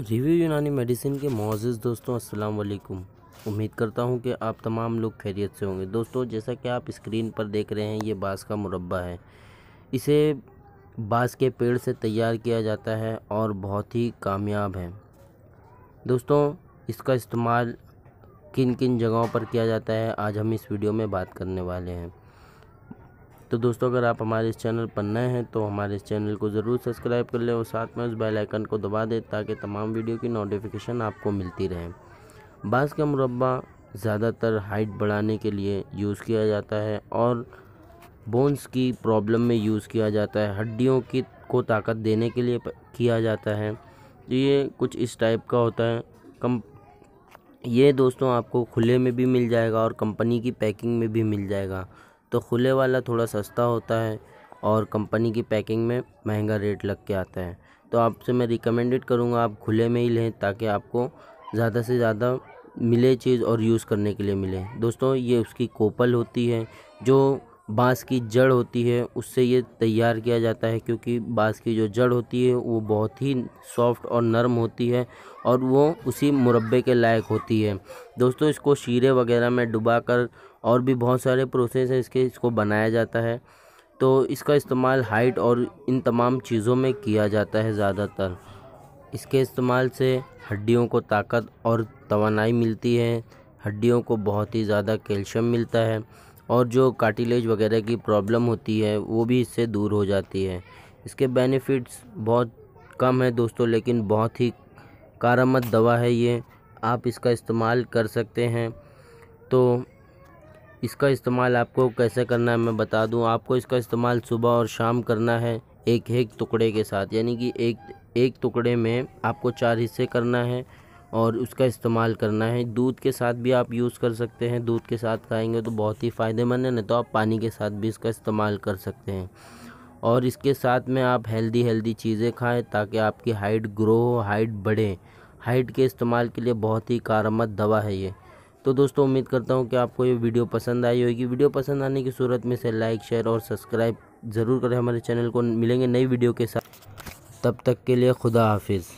review यूनानी medicine के मोजिज़ दोस्तों अस्सलाम वालेकुम उम्मीद करता हूं कि आप तमाम लोग खैरियत से होंगे दोस्तों जैसा कि आप स्क्रीन पर देख रहे हैं ये बाँस का मुरबा है इसे बाँस के पेड़ से तैयार किया जाता है और बहुत ही कामयाब है दोस्तों इसका इस्तेमाल किन किन जगहों पर किया जाता है आज हम इस वीडियो में बात करने वाले हैं तो दोस्तों अगर आप हमारे इस चैनल पर नए हैं तो हमारे इस चैनल को ज़रूर सब्सक्राइब कर लें और साथ में उस बेल आइकन को दबा दें ताकि तमाम वीडियो की नोटिफिकेशन आपको मिलती रहे बाँस का मुरबा ज़्यादातर हाइट बढ़ाने के लिए यूज़ किया जाता है और बोन्स की प्रॉब्लम में यूज़ किया जाता है हड्डियों की को ताकत देने के लिए किया जाता है तो ये कुछ इस टाइप का होता है कम ये दोस्तों आपको खुले में भी मिल जाएगा और कंपनी की पैकिंग में भी मिल जाएगा तो खुले वाला थोड़ा सस्ता होता है और कंपनी की पैकिंग में महंगा रेट लग के आता है तो आपसे मैं रिकमेंडेड करूँगा आप खुले में ही लें ताकि आपको ज़्यादा से ज़्यादा मिले चीज़ और यूज़ करने के लिए मिले दोस्तों ये उसकी कोपल होती है जो बाँस की जड़ होती है उससे ये तैयार किया जाता है क्योंकि बाँस की जो जड़ होती है वो बहुत ही सॉफ़्ट और नरम होती है और वो उसी मुरब्बे के लायक होती है दोस्तों इसको शीरे वगैरह में डुबा कर और भी बहुत सारे प्रोसेस हैं इसके इसको बनाया जाता है तो इसका इस्तेमाल हाइट और इन तमाम चीज़ों में किया जाता है ज़्यादातर इसके इस्तेमाल से हड्डियों को ताकत और तोानाई मिलती है हड्डियों को बहुत ही ज़्यादा कैल्शियम मिलता है और जो कार्टिलेज वगैरह की प्रॉब्लम होती है वो भी इससे दूर हो जाती है इसके बेनिफिट्स बहुत कम है दोस्तों लेकिन बहुत ही कारामद दवा है ये आप इसका इस्तेमाल कर सकते हैं तो इसका इस्तेमाल आपको कैसे करना है मैं बता दूं आपको इसका इस्तेमाल सुबह और शाम करना है एक एक टुकड़े के साथ यानी कि एक एक टुकड़े में आपको चार हिस्से करना है और उसका इस्तेमाल करना है दूध के साथ भी आप यूज़ कर सकते हैं दूध के साथ खाएंगे तो बहुत ही फ़ायदेमंद है नहीं तो आप पानी के साथ भी इसका इस्तेमाल कर सकते हैं और इसके साथ में आप हेल्दी हेल्दी चीज़ें खाएं ताकि आपकी हाइट ग्रो हो हाइट बढ़े हाइट के इस्तेमाल के लिए बहुत ही कारमद दवा है ये तो दोस्तों उम्मीद करता हूँ कि आपको ये वीडियो पसंद आई होगी वीडियो पसंद आने की सूरत में से लाइक शेयर और सब्सक्राइब ज़रूर करें हमारे चैनल को मिलेंगे नई वीडियो के साथ तब तक के लिए खुदा हाफिज़